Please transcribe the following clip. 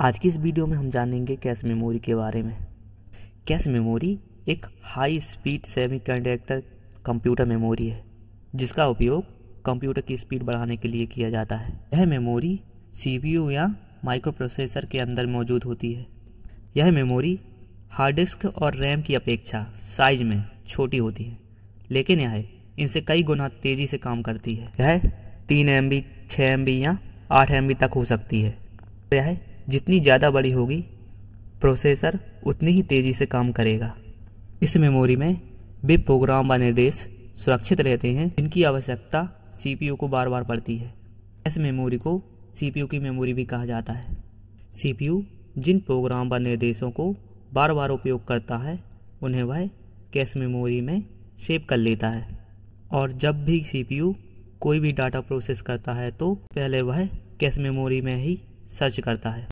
आज की इस वीडियो में हम जानेंगे कैश मेमोरी के बारे में कैश मेमोरी एक high speed semiconductor computer memory है जिसका उपयोग कंप्यूटर की स्पीड बढ़ाने के लिए किया जाता है यह मेमोरी सीपीयू या माइक्रोप्रोसेसर के अंदर मौजूद होती है यह मेमोरी हार्ड डिस्क और रैम की अपेक्षा साइज में छोटी होती है लेकिन यह इनसे कई गुना तेज़ी से काम करती है यह तीन एम बी छः एम बी या आठ एम बी तक हो सकती है यह जितनी ज़्यादा बड़ी होगी प्रोसेसर उतनी ही तेज़ी से काम करेगा इस मेमोरी में वे प्रोग्राम व निर्देश सुरक्षित रहते हैं जिनकी आवश्यकता सीपीयू को बार बार पड़ती है इस मेमोरी को सीपीयू की मेमोरी भी कहा जाता है सीपीयू जिन प्रोग्राम व निर्देशों को बार बार उपयोग करता है उन्हें वह कैश मेमोरी में सेव कर लेता है और जब भी सीपीयू कोई भी डाटा प्रोसेस करता है तो पहले वह कैश मेमोरी में ही सर्च करता है